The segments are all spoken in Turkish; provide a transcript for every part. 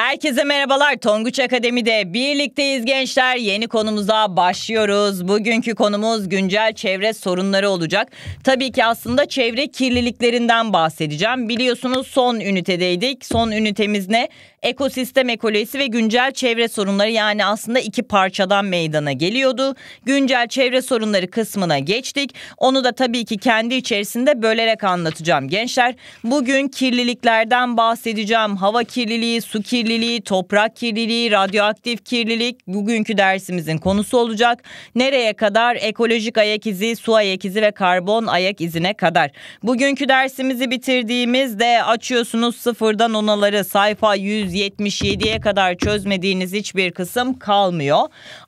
Herkese merhabalar. Tonguç Akademi'de birlikteyiz gençler. Yeni konumuza başlıyoruz. Bugünkü konumuz güncel çevre sorunları olacak. Tabii ki aslında çevre kirliliklerinden bahsedeceğim. Biliyorsunuz son ünitedeydik. Son ünitemiz ne? ekosistem ekolojisi ve güncel çevre sorunları yani aslında iki parçadan meydana geliyordu. Güncel çevre sorunları kısmına geçtik. Onu da tabii ki kendi içerisinde bölerek anlatacağım gençler. Bugün kirliliklerden bahsedeceğim. Hava kirliliği, su kirliliği, toprak kirliliği, radyoaktif kirlilik bugünkü dersimizin konusu olacak. Nereye kadar? Ekolojik ayak izi, su ayak izi ve karbon ayak izine kadar. Bugünkü dersimizi bitirdiğimizde açıyorsunuz sıfırdan onaları sayfa 100 1977'ye kadar çözmediğiniz hiçbir kısım kalmıyor.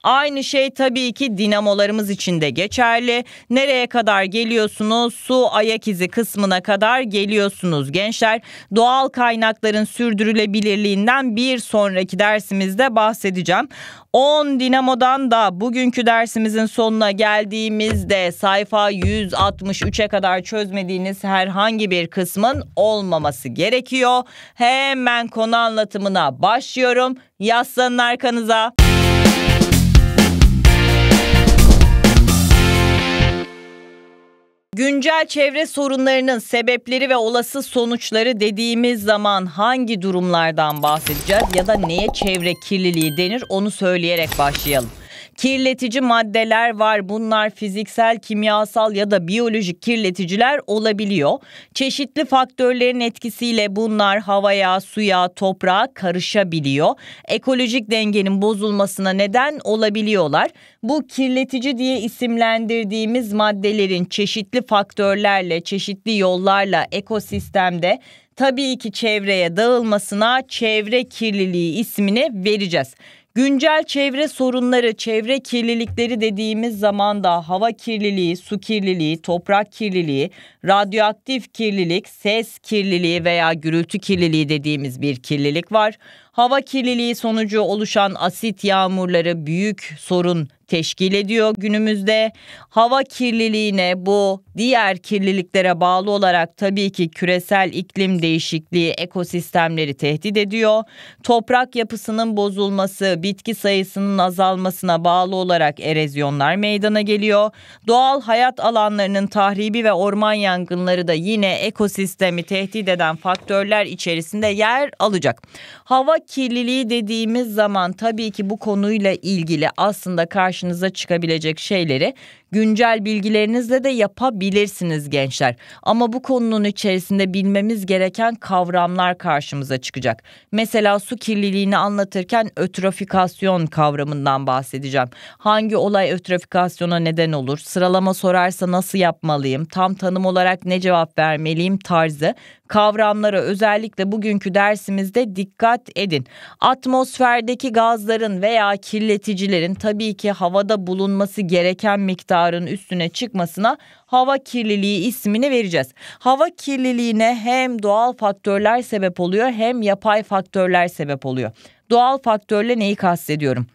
Aynı şey tabii ki dinamolarımız için de geçerli. Nereye kadar geliyorsunuz? Su ayak izi kısmına kadar geliyorsunuz gençler. Doğal kaynakların sürdürülebilirliğinden bir sonraki dersimizde bahsedeceğim. 10 dinamodan da bugünkü dersimizin sonuna geldiğimizde sayfa 163'e kadar çözmediğiniz herhangi bir kısmın olmaması gerekiyor. Hemen konu anlatımı anlatımına başlıyorum. Yaslanın arkanıza. Güncel çevre sorunlarının sebepleri ve olası sonuçları dediğimiz zaman hangi durumlardan bahsedeceğiz ya da neye çevre kirliliği denir onu söyleyerek başlayalım kirletici maddeler var. Bunlar fiziksel, kimyasal ya da biyolojik kirleticiler olabiliyor. Çeşitli faktörlerin etkisiyle bunlar havaya, suya, toprağa karışabiliyor. Ekolojik dengenin bozulmasına neden olabiliyorlar. Bu kirletici diye isimlendirdiğimiz maddelerin çeşitli faktörlerle, çeşitli yollarla ekosistemde tabii ki çevreye dağılmasına çevre kirliliği ismini vereceğiz. Güncel çevre sorunları, çevre kirlilikleri dediğimiz zaman da hava kirliliği, su kirliliği, toprak kirliliği, radyoaktif kirlilik, ses kirliliği veya gürültü kirliliği dediğimiz bir kirlilik var. Hava kirliliği sonucu oluşan asit yağmurları büyük sorun teşkil ediyor günümüzde. Hava kirliliğine bu diğer kirliliklere bağlı olarak tabii ki küresel iklim değişikliği ekosistemleri tehdit ediyor. Toprak yapısının bozulması, bitki sayısının azalmasına bağlı olarak erozyonlar meydana geliyor. Doğal hayat alanlarının tahribi ve orman yangınları da yine ekosistemi tehdit eden faktörler içerisinde yer alacak. Hava kirliliği dediğimiz zaman tabii ki bu konuyla ilgili aslında karşınıza çıkabilecek şeyleri güncel bilgilerinizle de yapabilirsiniz gençler. Ama bu konunun içerisinde bilmemiz gereken kavramlar karşımıza çıkacak. Mesela su kirliliğini anlatırken ötrofikasyon kavramından bahsedeceğim. Hangi olay ötrofikasyona neden olur? Sıralama sorarsa nasıl yapmalıyım? Tam tanım olarak ne cevap vermeliyim tarzı kavramlara özellikle bugünkü dersimizde dikkat edin. Atmosferdeki gazların veya kirleticilerin tabii ki havada bulunması gereken miktar karın üstüne çıkmasına hava kirliliği ismini vereceğiz. Hava kirliliğine hem doğal faktörler sebep oluyor hem yapay faktörler sebep oluyor. Doğal faktörle neyi kastediyorum?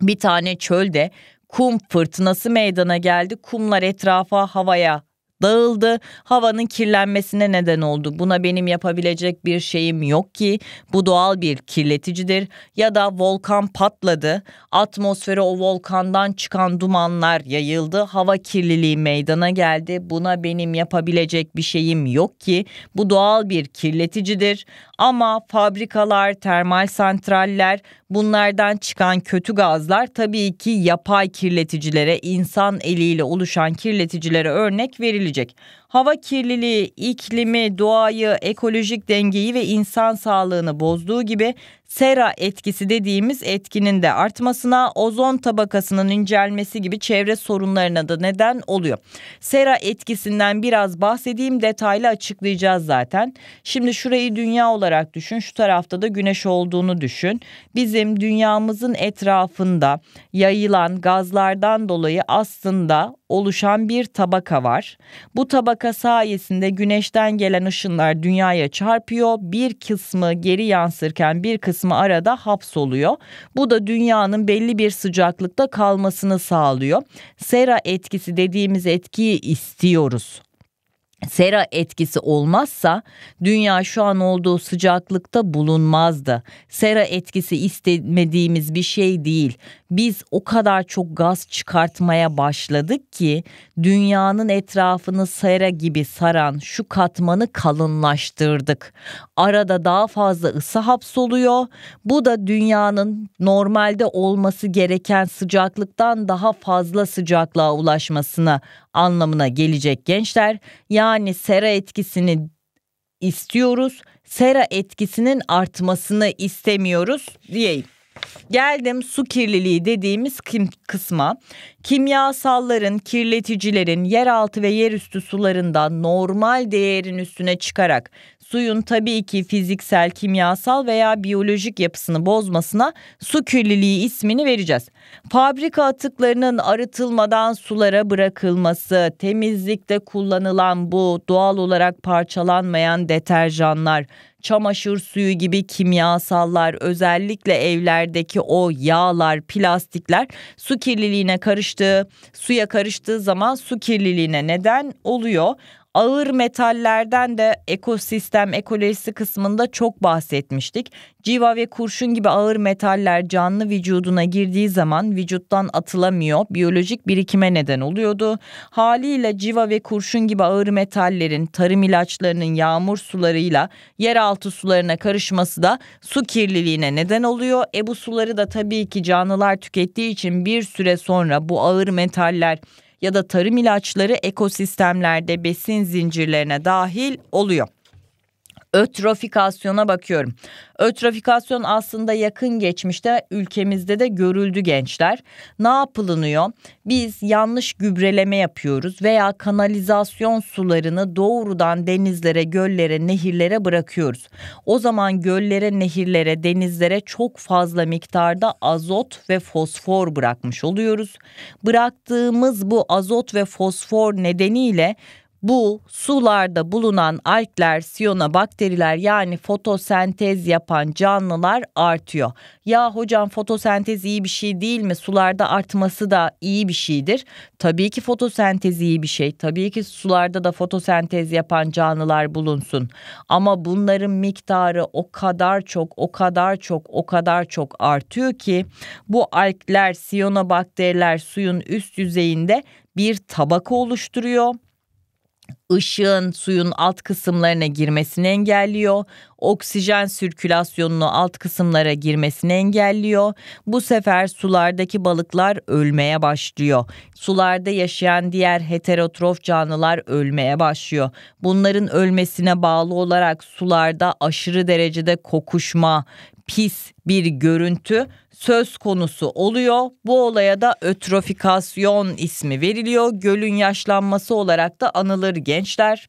Bir tane çölde kum fırtınası meydana geldi. Kumlar etrafa havaya dağıldı. Havanın kirlenmesine neden oldu. Buna benim yapabilecek bir şeyim yok ki. Bu doğal bir kirleticidir. Ya da volkan patladı. Atmosfere o volkandan çıkan dumanlar yayıldı. Hava kirliliği meydana geldi. Buna benim yapabilecek bir şeyim yok ki. Bu doğal bir kirleticidir. Ama fabrikalar, termal santraller bunlardan çıkan kötü gazlar tabii ki yapay kirleticilere, insan eliyle oluşan kirleticilere örnek verilir sürecek hava kirliliği, iklimi, doğayı, ekolojik dengeyi ve insan sağlığını bozduğu gibi sera etkisi dediğimiz etkinin de artmasına, ozon tabakasının incelmesi gibi çevre sorunlarına da neden oluyor. Sera etkisinden biraz bahsedeyim, detaylı açıklayacağız zaten. Şimdi şurayı dünya olarak düşün, şu tarafta da güneş olduğunu düşün. Bizim dünyamızın etrafında yayılan gazlardan dolayı aslında oluşan bir tabaka var. Bu tabaka plaka sayesinde güneşten gelen ışınlar dünyaya çarpıyor. Bir kısmı geri yansırken bir kısmı arada hapsoluyor. Bu da dünyanın belli bir sıcaklıkta kalmasını sağlıyor. Sera etkisi dediğimiz etkiyi istiyoruz sera etkisi olmazsa dünya şu an olduğu sıcaklıkta bulunmazdı. Sera etkisi istemediğimiz bir şey değil biz o kadar çok gaz çıkartmaya başladık ki dünyanın etrafını sera gibi saran şu katmanı kalınlaştırdık. Arada daha fazla ısı hapsoluyor. Bu da dünyanın normalde olması gereken sıcaklıktan daha fazla sıcaklığa ulaşmasına anlamına gelecek gençler. Yani sera etkisini istiyoruz. Sera etkisinin artmasını istemiyoruz diyeyim. Geldim su kirliliği dediğimiz kim, kısma. Kimyasalların, kirleticilerin yeraltı ve yerüstü sularında normal değerin üstüne çıkarak suyun tabii ki fiziksel, kimyasal veya biyolojik yapısını bozmasına su kirliliği ismini vereceğiz. Fabrika atıklarının arıtılmadan sulara bırakılması, temizlikte kullanılan bu doğal olarak parçalanmayan deterjanlar, çamaşır suyu gibi kimyasallar, özellikle evlerdeki o yağlar, plastikler su kirliliğine karıştığı, suya karıştığı zaman su kirliliğine neden oluyor. Ağır metallerden de ekosistem ekolojisi kısmında çok bahsetmiştik. Civa ve kurşun gibi ağır metaller canlı vücuduna girdiği zaman vücuttan atılamıyor, biyolojik birikime neden oluyordu. Haliyle civa ve kurşun gibi ağır metallerin tarım ilaçlarının yağmur sularıyla yeraltı sularına karışması da su kirliliğine neden oluyor. E bu suları da tabii ki canlılar tükettiği için bir süre sonra bu ağır metaller ya da tarım ilaçları ekosistemlerde besin zincirlerine dahil oluyor ötrofikasyona bakıyorum. Ötrofikasyon aslında yakın geçmişte ülkemizde de görüldü gençler. Ne yapılınıyor? Biz yanlış gübreleme yapıyoruz veya kanalizasyon sularını doğrudan denizlere, göllere, nehirlere bırakıyoruz. O zaman göllere, nehirlere, denizlere çok fazla miktarda azot ve fosfor bırakmış oluyoruz. Bıraktığımız bu azot ve fosfor nedeniyle bu sularda bulunan alkler, bakteriler, yani fotosentez yapan canlılar artıyor. Ya hocam fotosentez iyi bir şey değil mi? Sularda artması da iyi bir şeydir. Tabii ki fotosentez iyi bir şey. Tabii ki sularda da fotosentez yapan canlılar bulunsun. Ama bunların miktarı o kadar çok, o kadar çok, o kadar çok artıyor ki bu alkler, bakteriler suyun üst yüzeyinde bir tabaka oluşturuyor ışığın suyun alt kısımlarına girmesini engelliyor. Oksijen sirkülasyonunu alt kısımlara girmesini engelliyor. Bu sefer sulardaki balıklar ölmeye başlıyor. Sularda yaşayan diğer heterotrof canlılar ölmeye başlıyor. Bunların ölmesine bağlı olarak sularda aşırı derecede kokuşma, pis bir görüntü söz konusu oluyor. Bu olaya da ötrofikasyon ismi veriliyor. Gölün yaşlanması olarak da anılır gençler.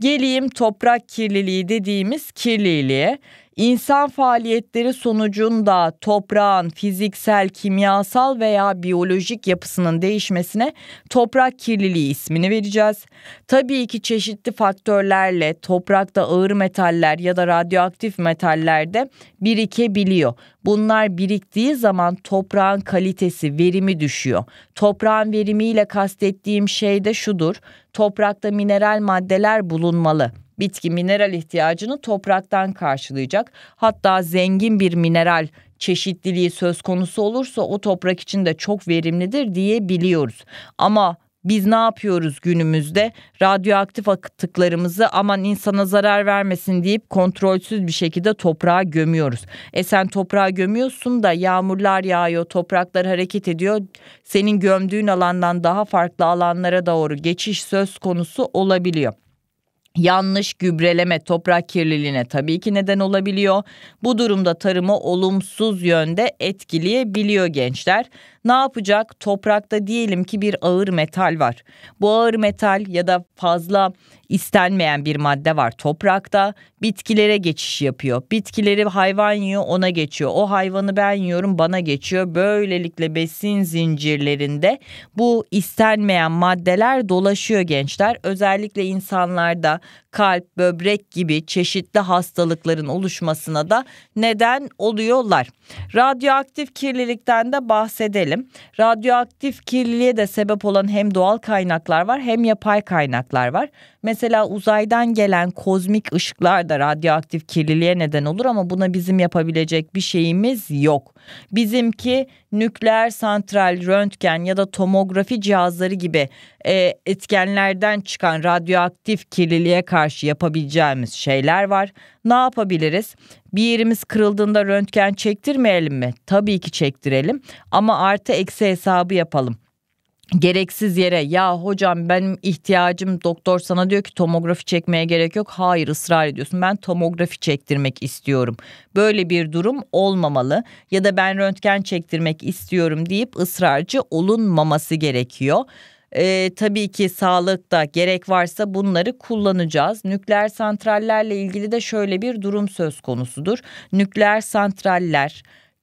Geleyim toprak kirliliği dediğimiz kirliliğe. İnsan faaliyetleri sonucunda toprağın fiziksel, kimyasal veya biyolojik yapısının değişmesine toprak kirliliği ismini vereceğiz. Tabii ki çeşitli faktörlerle toprakta ağır metaller ya da radyoaktif metaller de birikebiliyor. Bunlar biriktiği zaman toprağın kalitesi, verimi düşüyor. Toprağın verimiyle kastettiğim şey de şudur. Toprakta mineral maddeler bulunmalı bitki mineral ihtiyacını topraktan karşılayacak. Hatta zengin bir mineral çeşitliliği söz konusu olursa o toprak için de çok verimlidir diyebiliyoruz. Ama biz ne yapıyoruz günümüzde? Radyoaktif atıklarımızı aman insana zarar vermesin deyip kontrolsüz bir şekilde toprağa gömüyoruz. E sen toprağa gömüyorsun da yağmurlar yağıyor, topraklar hareket ediyor. Senin gömdüğün alandan daha farklı alanlara doğru geçiş söz konusu olabiliyor. Yanlış gübreleme toprak kirliliğine tabii ki neden olabiliyor. Bu durumda tarımı olumsuz yönde etkileyebiliyor gençler. Ne yapacak? Toprakta diyelim ki bir ağır metal var. Bu ağır metal ya da fazla istenmeyen bir madde var toprakta. Bitkilere geçiş yapıyor. Bitkileri hayvan yiyor ona geçiyor. O hayvanı ben yiyorum bana geçiyor. Böylelikle besin zincirlerinde bu istenmeyen maddeler dolaşıyor gençler. Özellikle insanlarda kalp, böbrek gibi çeşitli hastalıkların oluşmasına da neden oluyorlar. Radyoaktif kirlilikten de bahsedelim bahsedelim. Radyoaktif kirliliğe de sebep olan hem doğal kaynaklar var hem yapay kaynaklar var. Mesela uzaydan gelen kozmik ışıklar da radyoaktif kirliliğe neden olur ama buna bizim yapabilecek bir şeyimiz yok. Bizimki nükleer santral, röntgen ya da tomografi cihazları gibi e, etkenlerden çıkan radyoaktif kirliliğe karşı yapabileceğimiz şeyler var. Ne yapabiliriz? Bir yerimiz kırıldığında röntgen çektirmeyelim mi? Tabii ki çektirelim ama artı eksi hesabı yapalım gereksiz yere ya hocam benim ihtiyacım doktor sana diyor ki tomografi çekmeye gerek yok. Hayır ısrar ediyorsun ben tomografi çektirmek istiyorum. Böyle bir durum olmamalı ya da ben röntgen çektirmek istiyorum deyip ısrarcı olunmaması gerekiyor. Ee, tabii ki sağlıkta gerek varsa bunları kullanacağız. Nükleer santrallerle ilgili de şöyle bir durum söz konusudur. Nükleer santraller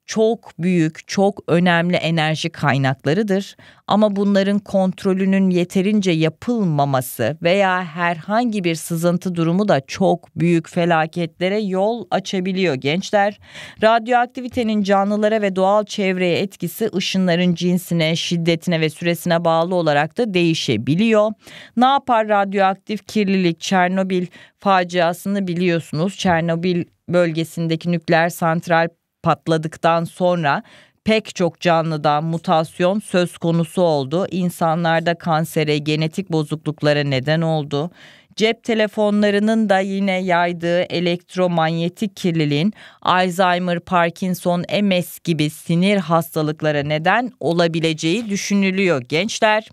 çok büyük, çok önemli enerji kaynaklarıdır. Ama bunların kontrolünün yeterince yapılmaması veya herhangi bir sızıntı durumu da çok büyük felaketlere yol açabiliyor gençler. Radyoaktivitenin canlılara ve doğal çevreye etkisi ışınların cinsine, şiddetine ve süresine bağlı olarak da değişebiliyor. Ne yapar radyoaktif kirlilik, Çernobil faciasını biliyorsunuz. Çernobil bölgesindeki nükleer santral patladıktan sonra pek çok canlıda mutasyon söz konusu oldu. İnsanlarda kansere, genetik bozukluklara neden oldu. Cep telefonlarının da yine yaydığı elektromanyetik kirliliğin Alzheimer, Parkinson, MS gibi sinir hastalıklara neden olabileceği düşünülüyor gençler.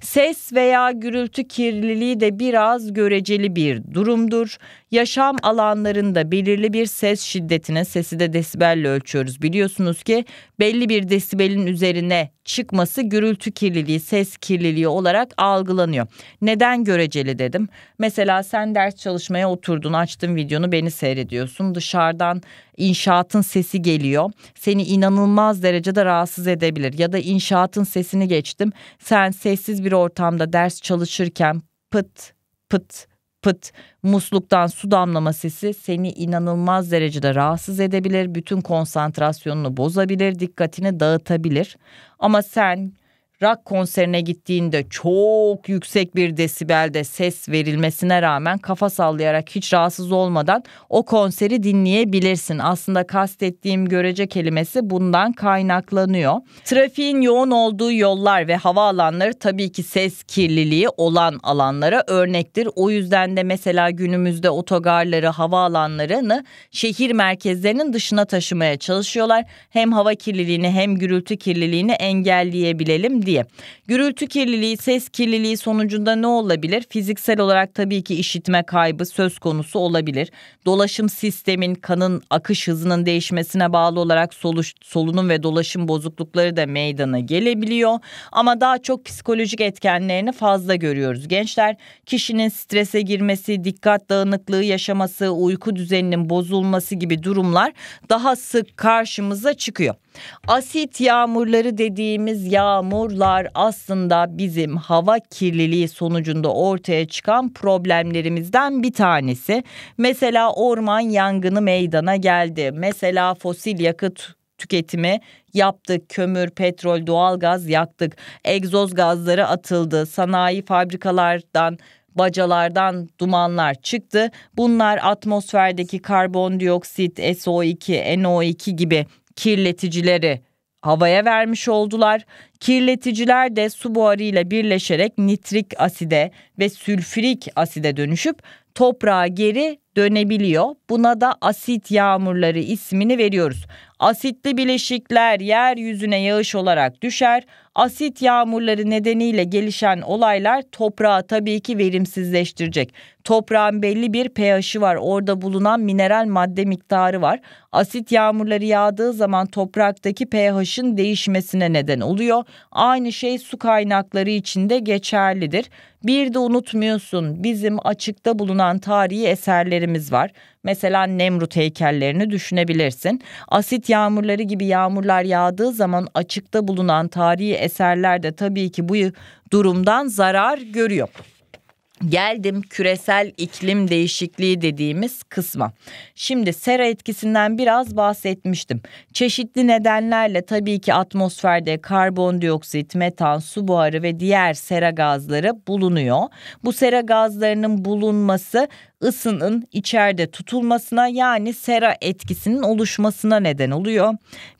Ses veya gürültü kirliliği de biraz göreceli bir durumdur. Yaşam alanlarında belirli bir ses şiddetine sesi de desibelle ölçüyoruz. Biliyorsunuz ki belli bir desibelin üzerine çıkması gürültü kirliliği, ses kirliliği olarak algılanıyor. Neden göreceli dedim? Mesela sen ders çalışmaya oturdun, açtın videonu, beni seyrediyorsun. Dışarıdan inşaatın sesi geliyor. Seni inanılmaz derecede rahatsız edebilir ya da inşaatın sesini geçtim. Sen sessiz bir ortamda ders çalışırken pıt pıt pıt musluktan su damlama sesi seni inanılmaz derecede rahatsız edebilir. Bütün konsantrasyonunu bozabilir, dikkatini dağıtabilir. Ama sen rock konserine gittiğinde çok yüksek bir desibelde ses verilmesine rağmen kafa sallayarak hiç rahatsız olmadan o konseri dinleyebilirsin. Aslında kastettiğim görece kelimesi bundan kaynaklanıyor. Trafiğin yoğun olduğu yollar ve havaalanları tabii ki ses kirliliği olan alanlara örnektir. O yüzden de mesela günümüzde otogarları, havaalanlarını şehir merkezlerinin dışına taşımaya çalışıyorlar. Hem hava kirliliğini hem gürültü kirliliğini engelleyebilelim diye. Gürültü kirliliği, ses kirliliği sonucunda ne olabilir? Fiziksel olarak tabii ki işitme kaybı söz konusu olabilir. Dolaşım sistemin, kanın akış hızının değişmesine bağlı olarak soluş, solunum ve dolaşım bozuklukları da meydana gelebiliyor. Ama daha çok psikolojik etkenlerini fazla görüyoruz. Gençler kişinin strese girmesi, dikkat dağınıklığı yaşaması, uyku düzeninin bozulması gibi durumlar daha sık karşımıza çıkıyor. Asit yağmurları dediğimiz yağmurlar aslında bizim hava kirliliği sonucunda ortaya çıkan problemlerimizden bir tanesi. Mesela orman yangını meydana geldi. Mesela fosil yakıt tüketimi yaptık. Kömür, petrol, doğalgaz yaktık. Egzoz gazları atıldı. Sanayi fabrikalardan bacalardan dumanlar çıktı. Bunlar atmosferdeki karbondioksit, SO2, NO2 gibi kirleticileri havaya vermiş oldular. Kirleticiler de su buharıyla birleşerek nitrik aside ve sülfürik aside dönüşüp toprağa geri dönebiliyor. Buna da asit yağmurları ismini veriyoruz. Asitli bileşikler yeryüzüne yağış olarak düşer. Asit yağmurları nedeniyle gelişen olaylar toprağı tabii ki verimsizleştirecek. Toprağın belli bir pH'i var. Orada bulunan mineral madde miktarı var. Asit yağmurları yağdığı zaman topraktaki pH'in değişmesine neden oluyor. Aynı şey su kaynakları için de geçerlidir. Bir de unutmuyorsun bizim açıkta bulunan tarihi eserlerimiz var. Mesela Nemrut heykellerini düşünebilirsin. Asit yağmurları gibi yağmurlar yağdığı zaman açıkta bulunan tarihi eserler de tabii ki bu durumdan zarar görüyor. Geldim küresel iklim değişikliği dediğimiz kısma. Şimdi sera etkisinden biraz bahsetmiştim. Çeşitli nedenlerle tabii ki atmosferde karbondioksit, metan, su buharı ve diğer sera gazları bulunuyor. Bu sera gazlarının bulunması ısının içeride tutulmasına yani sera etkisinin oluşmasına neden oluyor.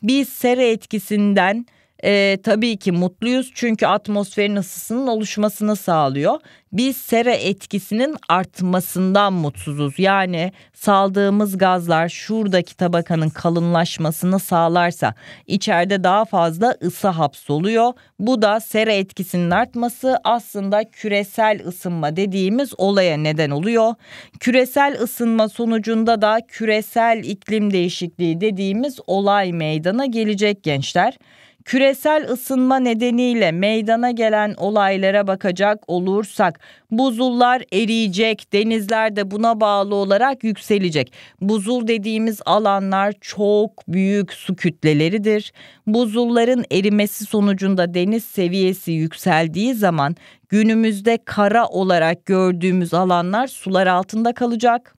Biz sera etkisinden e, tabii ki mutluyuz çünkü atmosferin ısısının oluşmasını sağlıyor. Biz sera etkisinin artmasından mutsuzuz. Yani saldığımız gazlar şuradaki tabakanın kalınlaşmasını sağlarsa içeride daha fazla ısı hapsoluyor. Bu da sera etkisinin artması aslında küresel ısınma dediğimiz olaya neden oluyor. Küresel ısınma sonucunda da küresel iklim değişikliği dediğimiz olay meydana gelecek gençler küresel ısınma nedeniyle meydana gelen olaylara bakacak olursak buzullar eriyecek, denizler de buna bağlı olarak yükselecek. Buzul dediğimiz alanlar çok büyük su kütleleridir. Buzulların erimesi sonucunda deniz seviyesi yükseldiği zaman günümüzde kara olarak gördüğümüz alanlar sular altında kalacak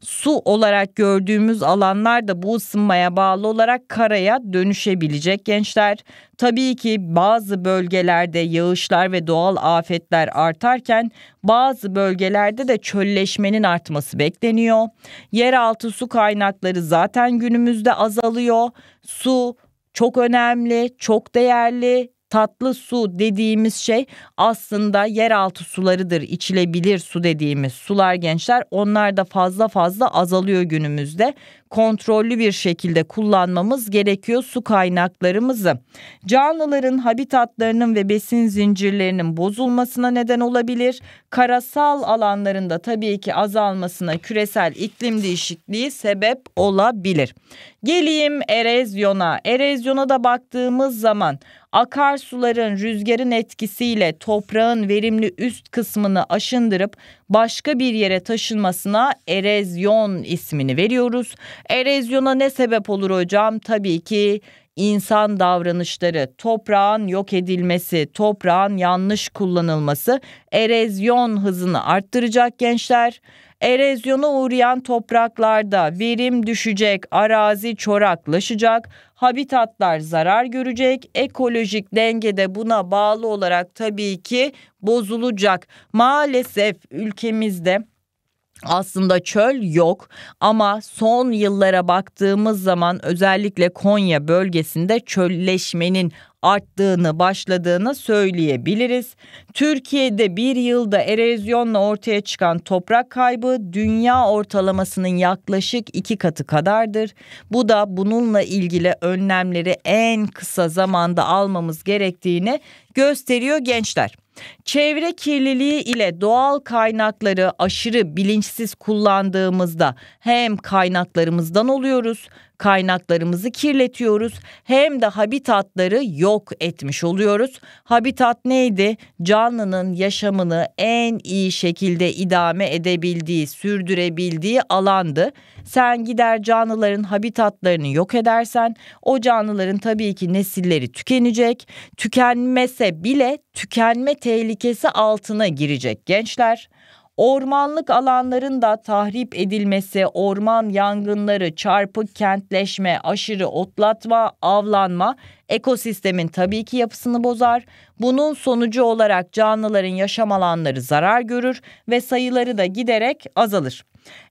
Su olarak gördüğümüz alanlar da bu ısınmaya bağlı olarak karaya dönüşebilecek gençler. Tabii ki bazı bölgelerde yağışlar ve doğal afetler artarken bazı bölgelerde de çölleşmenin artması bekleniyor. Yeraltı su kaynakları zaten günümüzde azalıyor. Su çok önemli, çok değerli tatlı su dediğimiz şey aslında yeraltı sularıdır. İçilebilir su dediğimiz sular gençler onlar da fazla fazla azalıyor günümüzde kontrollü bir şekilde kullanmamız gerekiyor su kaynaklarımızı. Canlıların habitatlarının ve besin zincirlerinin bozulmasına neden olabilir. Karasal alanlarında tabii ki azalmasına küresel iklim değişikliği sebep olabilir. Geleyim erozyona. Erozyona da baktığımız zaman akarsuların rüzgarın etkisiyle toprağın verimli üst kısmını aşındırıp başka bir yere taşınmasına erozyon ismini veriyoruz. Erozyona ne sebep olur hocam? Tabii ki insan davranışları, toprağın yok edilmesi, toprağın yanlış kullanılması erozyon hızını arttıracak gençler. Erozyona uğrayan topraklarda verim düşecek, arazi çoraklaşacak, habitatlar zarar görecek. Ekolojik denge de buna bağlı olarak tabii ki bozulacak. Maalesef ülkemizde aslında çöl yok ama son yıllara baktığımız zaman özellikle Konya bölgesinde çölleşmenin arttığını başladığını söyleyebiliriz. Türkiye'de bir yılda erozyonla ortaya çıkan toprak kaybı dünya ortalamasının yaklaşık iki katı kadardır. Bu da bununla ilgili önlemleri en kısa zamanda almamız gerektiğini gösteriyor gençler. Çevre kirliliği ile doğal kaynakları aşırı bilinçsiz kullandığımızda hem kaynaklarımızdan oluyoruz kaynaklarımızı kirletiyoruz hem de habitatları yok etmiş oluyoruz. Habitat neydi? Canlının yaşamını en iyi şekilde idame edebildiği, sürdürebildiği alandı. Sen gider canlıların habitatlarını yok edersen o canlıların tabii ki nesilleri tükenecek. Tükenmese bile tükenme tehlikesi altına girecek gençler. Ormanlık alanların da tahrip edilmesi, orman yangınları, çarpık kentleşme, aşırı otlatma, avlanma ekosistemin tabii ki yapısını bozar. Bunun sonucu olarak canlıların yaşam alanları zarar görür ve sayıları da giderek azalır.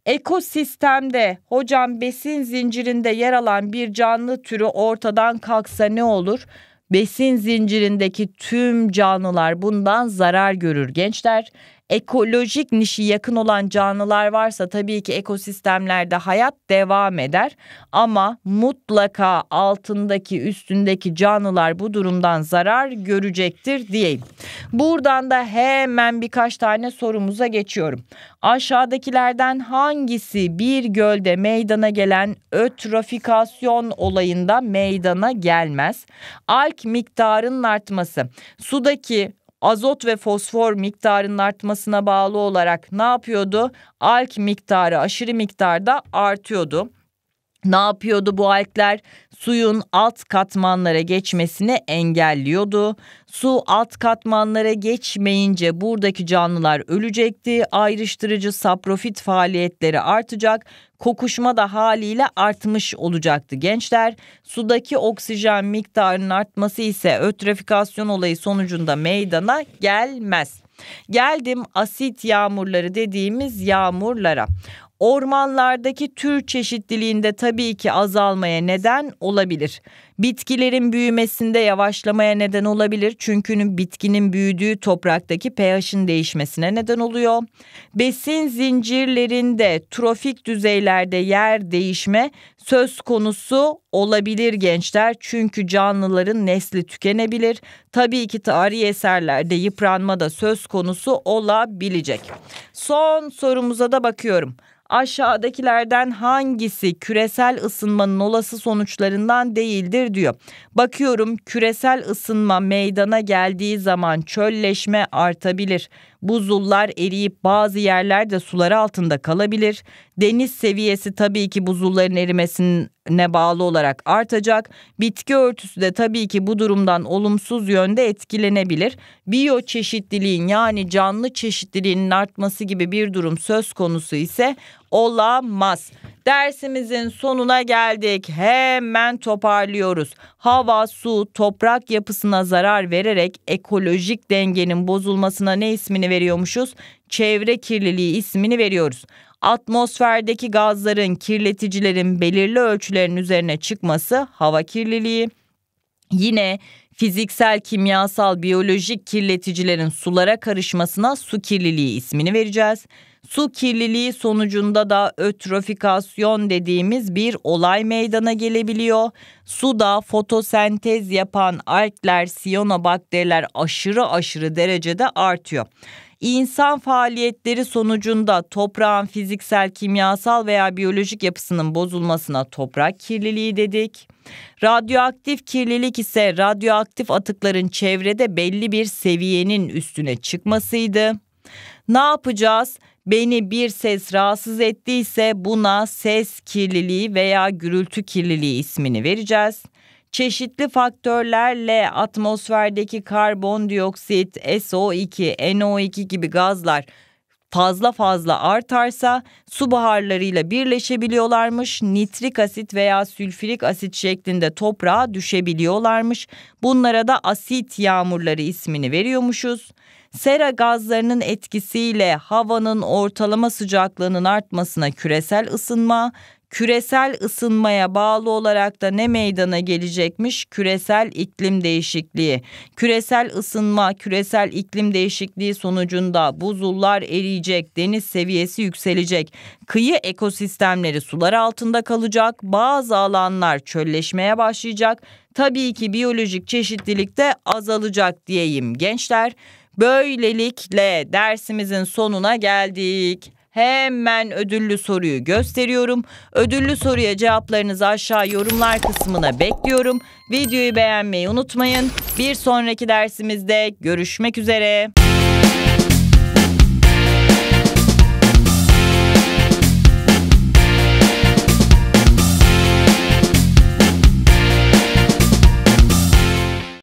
Ekosistemde hocam besin zincirinde yer alan bir canlı türü ortadan kalksa ne olur? besin zincirindeki tüm canlılar bundan zarar görür gençler ekolojik nişi yakın olan canlılar varsa tabii ki ekosistemlerde hayat devam eder ama mutlaka altındaki üstündeki canlılar bu durumdan zarar görecektir diyeyim. Buradan da hemen birkaç tane sorumuza geçiyorum. Aşağıdakilerden hangisi bir gölde meydana gelen ötrofikasyon olayında meydana gelmez? Alk miktarının artması, sudaki azot ve fosfor miktarının artmasına bağlı olarak ne yapıyordu? Alk miktarı aşırı miktarda artıyordu ne yapıyordu bu alkler? Suyun alt katmanlara geçmesini engelliyordu. Su alt katmanlara geçmeyince buradaki canlılar ölecekti. Ayrıştırıcı saprofit faaliyetleri artacak. Kokuşma da haliyle artmış olacaktı gençler. Sudaki oksijen miktarının artması ise ötrofikasyon olayı sonucunda meydana gelmez. Geldim asit yağmurları dediğimiz yağmurlara ormanlardaki tür çeşitliliğinde tabii ki azalmaya neden olabilir. Bitkilerin büyümesinde yavaşlamaya neden olabilir. Çünkü bitkinin büyüdüğü topraktaki pH'in değişmesine neden oluyor. Besin zincirlerinde trofik düzeylerde yer değişme söz konusu olabilir gençler. Çünkü canlıların nesli tükenebilir. Tabii ki tarihi eserlerde yıpranma da söz konusu olabilecek. Son sorumuza da bakıyorum aşağıdakilerden hangisi küresel ısınmanın olası sonuçlarından değildir diyor. Bakıyorum küresel ısınma meydana geldiği zaman çölleşme artabilir. Buzullar eriyip bazı yerlerde sular altında kalabilir. Deniz seviyesi tabii ki buzulların erimesine bağlı olarak artacak. Bitki örtüsü de tabii ki bu durumdan olumsuz yönde etkilenebilir. çeşitliliğin yani canlı çeşitliliğinin artması gibi bir durum söz konusu ise olamaz. Dersimizin sonuna geldik. Hemen toparlıyoruz. Hava, su, toprak yapısına zarar vererek ekolojik dengenin bozulmasına ne ismini veriyormuşuz? Çevre kirliliği ismini veriyoruz. Atmosferdeki gazların, kirleticilerin belirli ölçülerin üzerine çıkması hava kirliliği. Yine fiziksel, kimyasal, biyolojik kirleticilerin sulara karışmasına su kirliliği ismini vereceğiz. Su kirliliği sonucunda da ötrofikasyon dediğimiz bir olay meydana gelebiliyor. Suda fotosentez yapan algler, siyonobakteriler aşırı aşırı derecede artıyor. İnsan faaliyetleri sonucunda toprağın fiziksel, kimyasal veya biyolojik yapısının bozulmasına toprak kirliliği dedik. Radyoaktif kirlilik ise radyoaktif atıkların çevrede belli bir seviyenin üstüne çıkmasıydı. Ne yapacağız? Beni bir ses rahatsız ettiyse buna ses kirliliği veya gürültü kirliliği ismini vereceğiz. Çeşitli faktörlerle atmosferdeki karbondioksit, SO2, NO2 gibi gazlar fazla fazla artarsa su buharlarıyla birleşebiliyorlarmış. Nitrik asit veya sülfürik asit şeklinde toprağa düşebiliyorlarmış. Bunlara da asit yağmurları ismini veriyormuşuz. Sera gazlarının etkisiyle havanın ortalama sıcaklığının artmasına küresel ısınma, küresel ısınmaya bağlı olarak da ne meydana gelecekmiş? Küresel iklim değişikliği. Küresel ısınma, küresel iklim değişikliği sonucunda buzullar eriyecek, deniz seviyesi yükselecek. Kıyı ekosistemleri sular altında kalacak, bazı alanlar çölleşmeye başlayacak. Tabii ki biyolojik çeşitlilik de azalacak diyeyim gençler. Böylelikle dersimizin sonuna geldik. Hemen ödüllü soruyu gösteriyorum. Ödüllü soruya cevaplarınızı aşağı yorumlar kısmına bekliyorum. Videoyu beğenmeyi unutmayın. Bir sonraki dersimizde görüşmek üzere.